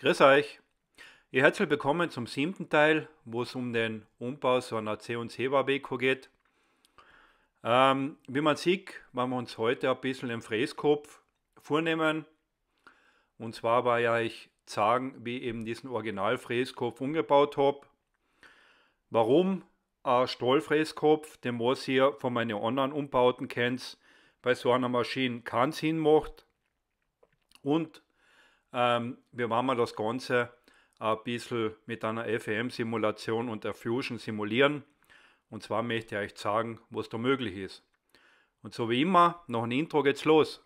Grüß euch! Ihr herzlich willkommen zum siebten Teil, wo es um den Umbau so einer C&C-Wabeko geht. Ähm, wie man sieht, wollen wir uns heute ein bisschen den Fräskopf vornehmen. Und zwar war ja ich sagen, wie ich eben diesen Original-Fräskopf umgebaut habe. Warum ein Stollfräskopf, den was ihr von meinen anderen Umbauten kennt, bei so einer Maschine keinen Sinn macht. Und ähm, wir wollen das Ganze ein bisschen mit einer FEM-Simulation und der Fusion simulieren. Und zwar möchte ich euch zeigen, was da möglich ist. Und so wie immer, nach dem Intro geht's los.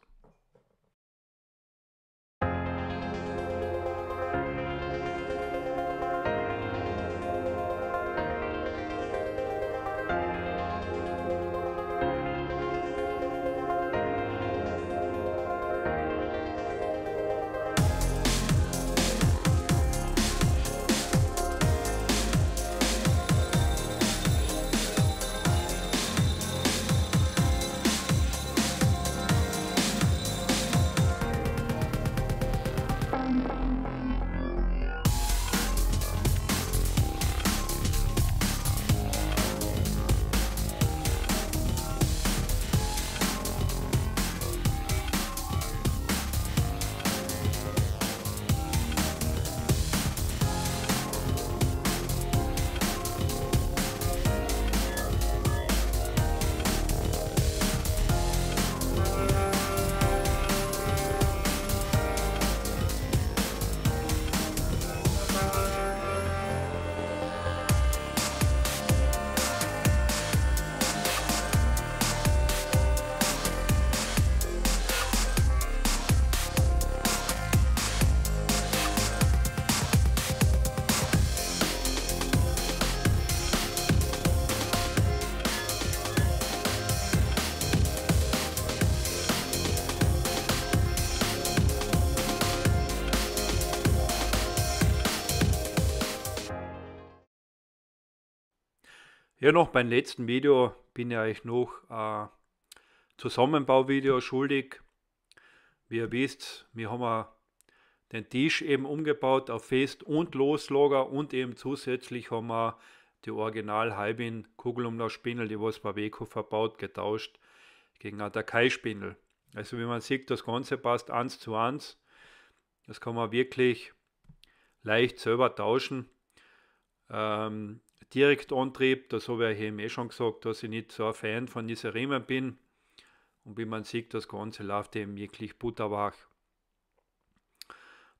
Ja, noch beim letzten Video bin ich euch noch ein äh, Zusammenbauvideo schuldig. Wie ihr wisst, wir haben den Tisch eben umgebaut auf Fest- und Loslager und eben zusätzlich haben wir die original halbin Kugelumlaufspindel, die was bei Weko verbaut, getauscht gegen eine Dakei-Spindel. Also wie man sieht, das Ganze passt eins zu eins. Das kann man wirklich leicht selber tauschen. Ähm, Direktantrieb, das habe ich eben eh schon gesagt, dass ich nicht so ein Fan von diesen Riemen bin. Und wie man sieht, das Ganze läuft eben wirklich butterwach.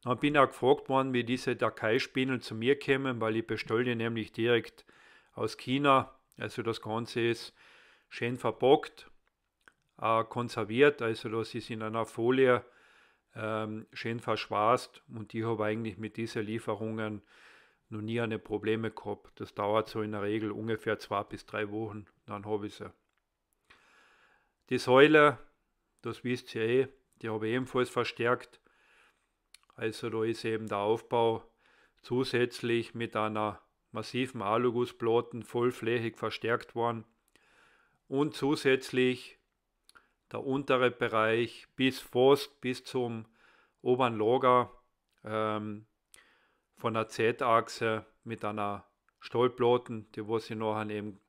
Dann bin ich auch gefragt worden, wie diese Dakai-Spindeln zu mir kämen, weil ich bestelle die nämlich direkt aus China. Also das Ganze ist schön verpackt, äh, konserviert, also das ist in einer Folie ähm, schön verschwarzt und ich habe eigentlich mit diesen Lieferungen noch nie eine Probleme gehabt. Das dauert so in der Regel ungefähr zwei bis drei Wochen, dann habe ich sie. Die Säule, das wisst ihr eh, die habe ich ebenfalls verstärkt. Also da ist eben der Aufbau zusätzlich mit einer massiven Alugussplatten vollflächig verstärkt worden und zusätzlich der untere Bereich bis fast bis zum oberen Lager ähm, von der Z-Achse mit einer Stahlplatten, die was ich nachher eben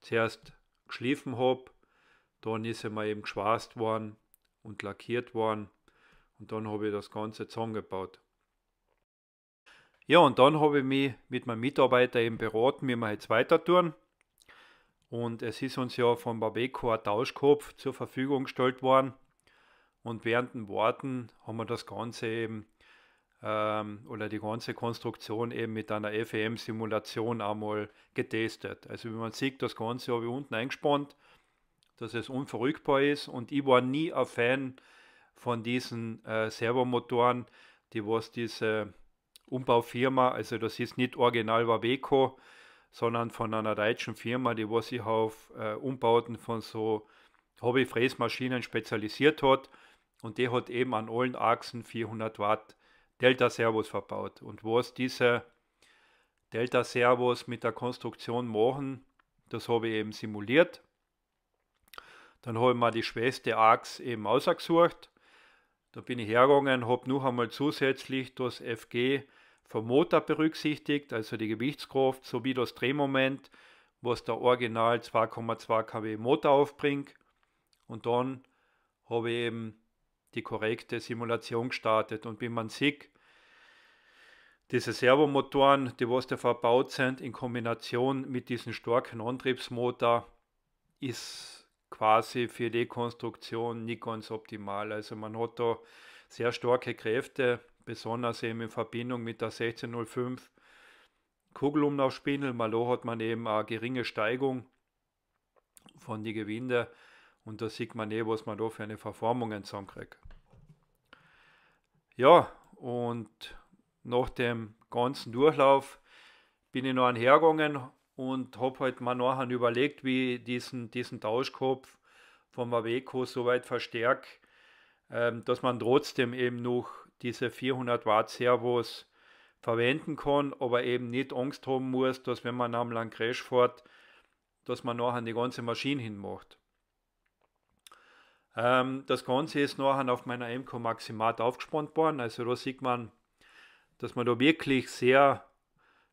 zuerst geschliffen habe. Dann ist sie mir eben geschweißt worden und lackiert worden. Und dann habe ich das Ganze zusammengebaut. Ja, und dann habe ich mich mit meinem Mitarbeiter eben beraten, wie wir jetzt weiter tun. Und es ist uns ja von Babeco ein Tauschkopf zur Verfügung gestellt worden. Und während den Worten haben wir das Ganze eben ähm, oder die ganze Konstruktion eben mit einer FEM-Simulation einmal getestet. Also wie man sieht, das Ganze habe ich unten eingespannt, dass es unverrückbar ist und ich war nie ein Fan von diesen äh, Servomotoren, die was diese Umbaufirma, also das ist nicht original Waveco, sondern von einer deutschen Firma, die was sich auf äh, Umbauten von so Hobbyfräsmaschinen spezialisiert hat und die hat eben an allen Achsen 400 Watt Delta Servos verbaut. Und was diese Delta Servos mit der Konstruktion machen, das habe ich eben simuliert. Dann habe ich mir die schwächste Achse eben ausgesucht. Da bin ich hergegangen, habe noch einmal zusätzlich das FG vom Motor berücksichtigt, also die Gewichtskraft sowie das Drehmoment, was der original 2,2 kW Motor aufbringt. Und dann habe ich eben die korrekte Simulation gestartet. Und wie man sieht, diese Servomotoren, die was da verbaut sind, in Kombination mit diesem starken Antriebsmotor, ist quasi für die Konstruktion nicht ganz optimal. Also man hat da sehr starke Kräfte, besonders eben in Verbindung mit der 1605 Kugelumlaufspindel. Malo hat man eben eine geringe Steigung von den Gewinde und da sieht man eh, was man da für eine Verformung zusammenkriegt. Ja, und nach dem ganzen Durchlauf bin ich noch hergegangen und habe halt mal nachher überlegt, wie ich diesen, diesen Tauschkopf vom Waweco so weit verstärke, ähm, dass man trotzdem eben noch diese 400 Watt Servos verwenden kann, aber eben nicht Angst haben muss, dass wenn man am Landcrash fährt, dass man nachher die ganze Maschine hinmacht. Ähm, das Ganze ist nachher auf meiner MK Maximat aufgespannt worden. Also da sieht man, dass man da wirklich sehr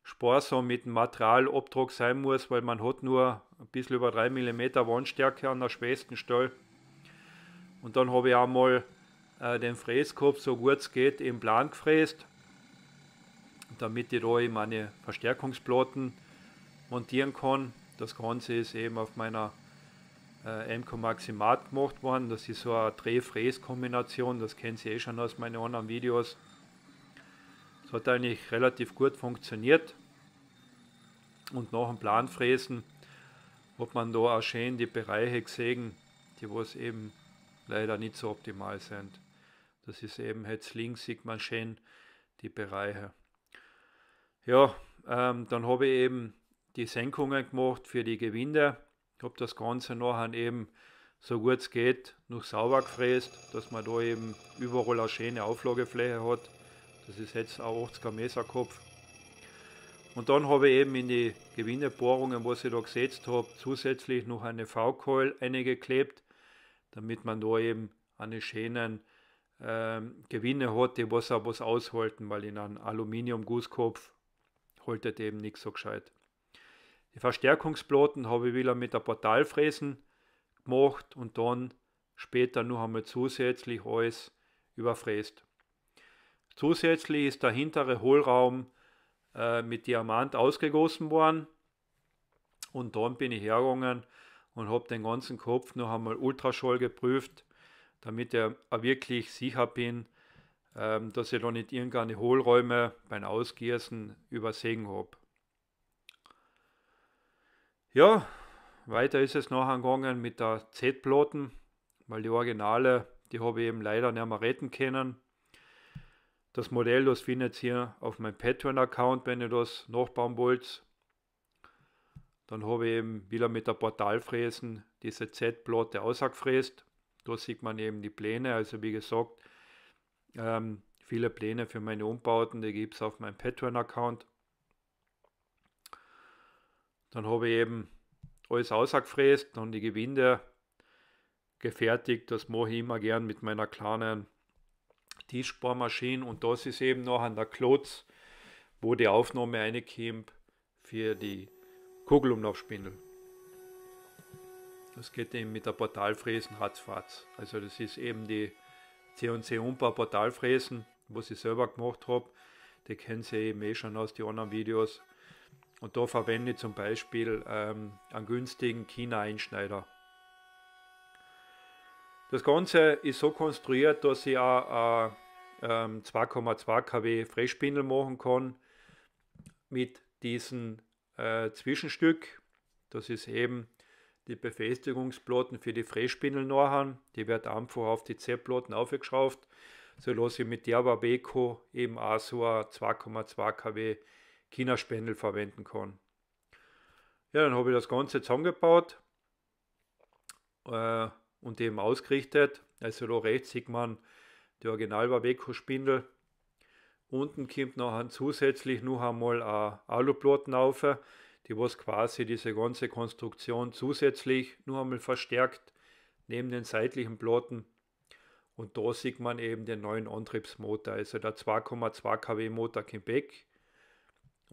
sparsam mit dem Materialabdruck sein muss, weil man hat nur ein bisschen über 3 mm Wandstärke an der schwersten Stelle. Und dann habe ich einmal äh, den Fräskopf, so gut es geht, im Plan gefräst, damit ich da meine Verstärkungsplatten montieren kann. Das Ganze ist eben auf meiner äh, MK Maximat gemacht worden. Das ist so eine Dreh-Fräs-Kombination, das kennen Sie eh schon aus meinen anderen Videos. Das hat eigentlich relativ gut funktioniert. Und nach dem Planfräsen hat man da auch schön die Bereiche gesehen, die was eben leider nicht so optimal sind. Das ist eben jetzt links sieht man schön die Bereiche. Ja, ähm, dann habe ich eben die Senkungen gemacht für die Gewinde habe das Ganze nachher eben so gut es geht noch sauber gefräst, dass man da eben überall eine schöne Auflagefläche hat. Das ist jetzt auch 80er Messerkopf. Und dann habe ich eben in die Gewindebohrungen, was ich da gesetzt habe, zusätzlich noch eine V-Coil geklebt, damit man da eben eine schönen ähm, Gewinne hat, die was auch was aushalten, weil in einem Aluminium-Gusskopf haltet eben nichts so gescheit die Verstärkungsplatten habe ich wieder mit der Portalfräsen gemacht und dann später noch einmal zusätzlich alles überfräst. Zusätzlich ist der hintere Hohlraum äh, mit Diamant ausgegossen worden und dann bin ich hergegangen und habe den ganzen Kopf noch einmal Ultraschall geprüft, damit ich auch wirklich sicher bin, ähm, dass ich da nicht irgendeine Hohlräume beim Ausgießen übersehen habe. Ja, weiter ist es nachher gegangen mit der Z-Ploten, weil die Originale, die habe ich eben leider nicht mehr retten können. Das Modell, das findet ihr auf meinem Patreon-Account, wenn ihr das nachbauen wollt. Dann habe ich eben wieder mit der Portalfräsen diese Z-Plotte ausgefräst. Da sieht man eben die Pläne. Also wie gesagt, ähm, viele Pläne für meine Umbauten, die gibt es auf meinem Patreon-Account. Dann habe ich eben alles ausgefräst und die Gewinde gefertigt. Das mache ich immer gern mit meiner kleinen Tischbohrmaschine. Und das ist eben noch an der Klotz, wo die Aufnahme reinkommt für die Kugelumlaufspindel. Das geht eben mit der Portalfräsen ratzfatz. Also das ist eben die C&C Umpa Portalfräsen, was ich selber gemacht habe. Die kennen Sie eben eh schon aus den anderen Videos. Und da verwende ich zum Beispiel ähm, einen günstigen China-Einschneider. Das Ganze ist so konstruiert, dass ich auch äh, 2,2 ähm, kW Frässpindel machen kann mit diesem äh, Zwischenstück. Das ist eben die Befestigungsplatten für die Frässpindel nachher. Die wird einfach auf die Z-Platten aufgeschraubt. So lasse ich mit der Wabeco eben auch so eine 2,2 kW Chinaspendel verwenden kann. Ja, dann habe ich das Ganze zusammengebaut äh, und eben ausgerichtet. Also da rechts sieht man die original Waveco spindel Unten kommt nachher zusätzlich noch einmal eine Aluplatten auf, die was quasi diese ganze Konstruktion zusätzlich noch einmal verstärkt, neben den seitlichen Platten. Und da sieht man eben den neuen Antriebsmotor, also der 2,2 kW Motor kommt weg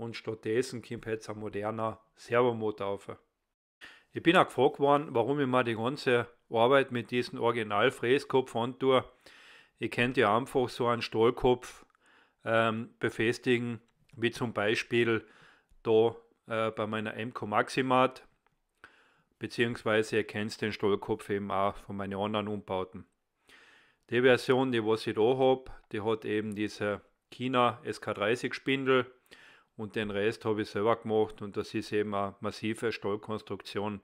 und stattdessen kommt jetzt ein moderner Servomotor auf. Ich bin auch gefragt worden, warum ich mir die ganze Arbeit mit diesem Original-Fräskopf antue. Ich könnte ja einfach so einen Stahlkopf ähm, befestigen, wie zum Beispiel da äh, bei meiner MK Maximat, beziehungsweise ihr kennt den Stahlkopf eben auch von meinen anderen Umbauten. Die Version, die was ich da habe, die hat eben diese China SK30 Spindel und den Rest habe ich selber gemacht und das ist eben eine massive Stahlkonstruktion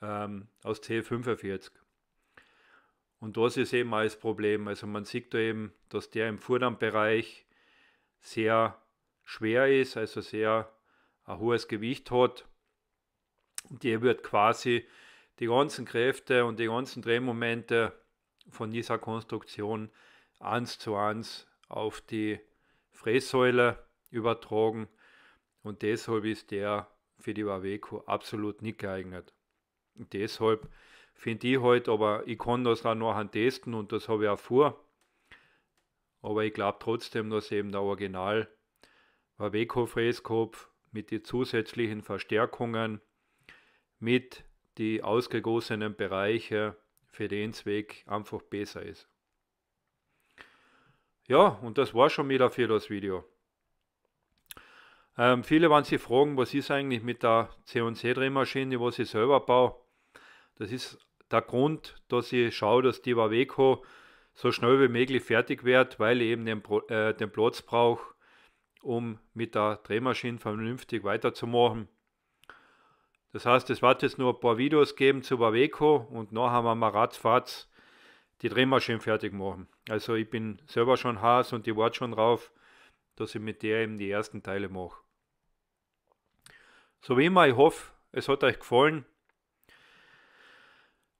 ähm, aus C45. Und das ist eben auch das Problem. Also man sieht da eben, dass der im Vorderbereich sehr schwer ist, also sehr ein hohes Gewicht hat. Und der wird quasi die ganzen Kräfte und die ganzen Drehmomente von dieser Konstruktion eins zu eins auf die Frässäule übertragen. Und deshalb ist der für die Waveco absolut nicht geeignet. Und deshalb finde ich heute, halt, aber ich kann das auch noch testen und das habe ich auch vor. Aber ich glaube trotzdem, dass eben der Original Waveco Fräskopf mit den zusätzlichen Verstärkungen, mit die ausgegossenen Bereiche für den Zweck einfach besser ist. Ja, und das war schon wieder für das Video. Ähm, viele waren sich fragen, was ist eigentlich mit der CNC-Drehmaschine, was ich selber baue. Das ist der Grund, dass ich schaue, dass die Waveco so schnell wie möglich fertig wird, weil ich eben den, äh, den Platz brauche, um mit der Drehmaschine vernünftig weiterzumachen. Das heißt, es wird jetzt nur ein paar Videos geben zu Waveco und nachher haben wir mal ratzfatz die Drehmaschine fertig machen. Also ich bin selber schon heiß und ich warte schon drauf, dass ich mit der eben die ersten Teile mache. So wie immer, ich hoffe, es hat euch gefallen.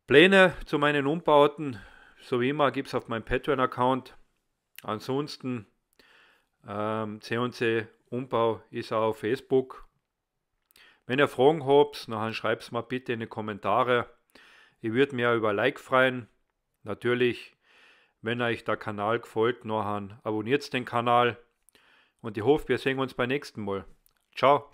Pläne zu meinen Umbauten, so wie immer, gibt es auf meinem Patreon-Account. Ansonsten, ähm, C&C eh, Umbau ist auch auf Facebook. Wenn ihr Fragen habt, dann schreibt es mal bitte in die Kommentare. Ich würde mir über Like freuen. Natürlich, wenn euch der Kanal gefällt, dann abonniert den Kanal. Und ich hoffe, wir sehen uns beim nächsten Mal. Ciao.